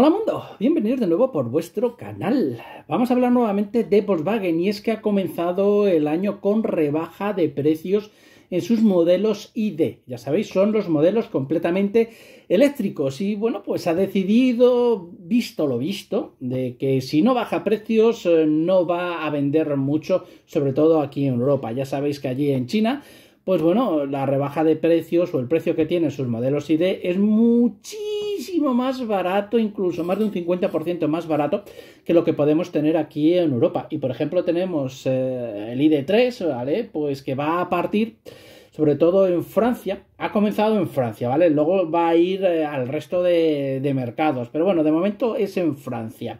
Hola mundo, bienvenidos de nuevo por vuestro canal. Vamos a hablar nuevamente de Volkswagen y es que ha comenzado el año con rebaja de precios en sus modelos ID. Ya sabéis, son los modelos completamente eléctricos y bueno, pues ha decidido, visto lo visto, de que si no baja precios eh, no va a vender mucho, sobre todo aquí en Europa. Ya sabéis que allí en China pues bueno, la rebaja de precios o el precio que tienen sus modelos ID es muchísimo muchísimo más barato, incluso más de un 50% más barato que lo que podemos tener aquí en Europa. Y por ejemplo tenemos eh, el ID3, ¿vale? Pues que va a partir sobre todo en Francia. Ha comenzado en Francia, ¿vale? Luego va a ir eh, al resto de mercados. Pero bueno, de momento es en Francia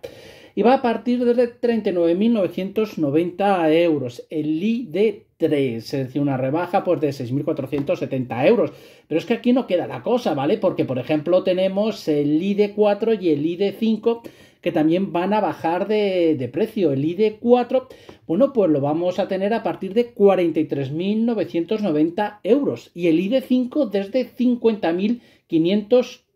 y va a partir de 39.990 euros, el ID3, es decir, una rebaja por pues, de 6.470 euros. Pero es que aquí no queda la cosa, ¿vale? Porque, por ejemplo, tenemos el ID4 y el ID5 que también van a bajar de, de precio. El ID4, bueno, pues lo vamos a tener a partir de 43.990 euros y el ID5 desde 50.500 euros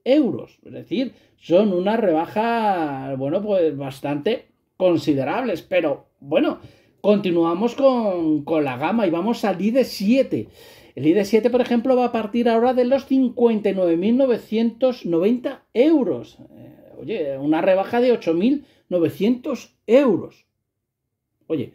euros. Es decir, son unas rebajas, bueno, pues bastante considerables, pero bueno, continuamos con, la gama y vamos al ID7. El ID7, por ejemplo, va a partir ahora de los 59.990 euros. Eh, oye, una rebaja de 8.900 euros. Oye,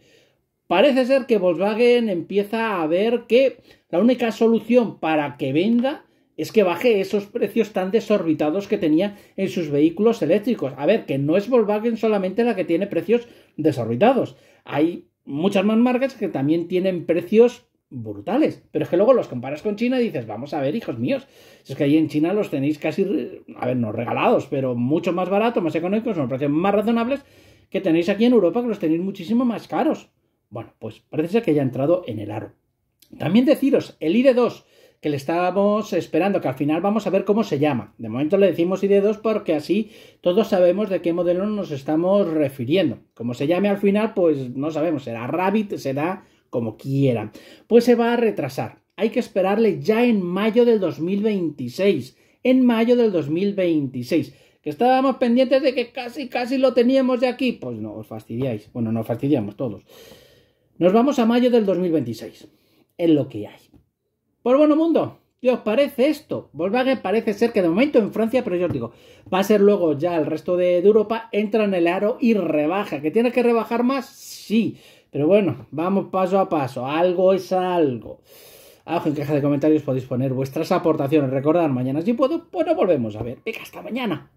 parece ser que Volkswagen empieza a ver que la única solución para que venda es que baje esos precios tan desorbitados que tenía en sus vehículos eléctricos. A ver, que no es Volkswagen solamente la que tiene precios desorbitados. Hay muchas más marcas que también tienen precios brutales. Pero es que luego los comparas con China y dices, vamos a ver, hijos míos, es que ahí en China los tenéis casi, a ver, no regalados, pero mucho más baratos, más económicos, son precios más razonables que tenéis aquí en Europa, que los tenéis muchísimo más caros. Bueno, pues parece ser que ya ha entrado en el aro. También deciros, el ID2 que le estábamos esperando, que al final vamos a ver cómo se llama. De momento le decimos ID2 porque así todos sabemos de qué modelo nos estamos refiriendo. Como se llame al final, pues no sabemos, será Rabbit, será como quiera. Pues se va a retrasar. Hay que esperarle ya en mayo del 2026. En mayo del 2026 que estábamos pendientes de que casi, casi lo teníamos de aquí. Pues no, os fastidiáis. Bueno, nos fastidiamos todos. Nos vamos a mayo del 2026. Es lo que hay. Pues bueno, mundo, ¿qué os parece esto? Volkswagen parece ser que de momento en Francia, pero yo os digo, va a ser luego ya el resto de, Europa, entra en el aro y rebaja. ¿Que tiene que rebajar más? Sí. Pero bueno, vamos paso a paso. Algo es algo. Abajo ah, en caja de comentarios podéis poner vuestras aportaciones. Recordad, mañana si puedo, pues nos volvemos a ver. Venga, hasta mañana.